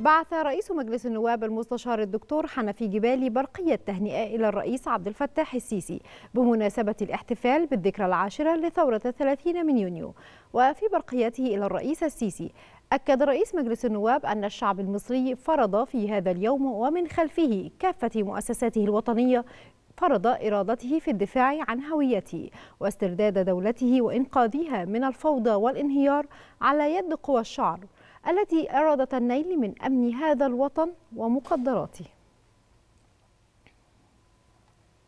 بعث رئيس مجلس النواب المستشار الدكتور حنفي جبالي برقية تهنئة إلى الرئيس عبد الفتاح السيسي بمناسبة الاحتفال بالذكرى العاشرة لثورة 30 من يونيو وفي برقيته إلى الرئيس السيسي أكد رئيس مجلس النواب أن الشعب المصري فرض في هذا اليوم ومن خلفه كافة مؤسساته الوطنية فرض إرادته في الدفاع عن هويته واسترداد دولته وإنقاذها من الفوضى والانهيار على يد قوى الشعب التي أرادت النيل من أمن هذا الوطن ومقدراته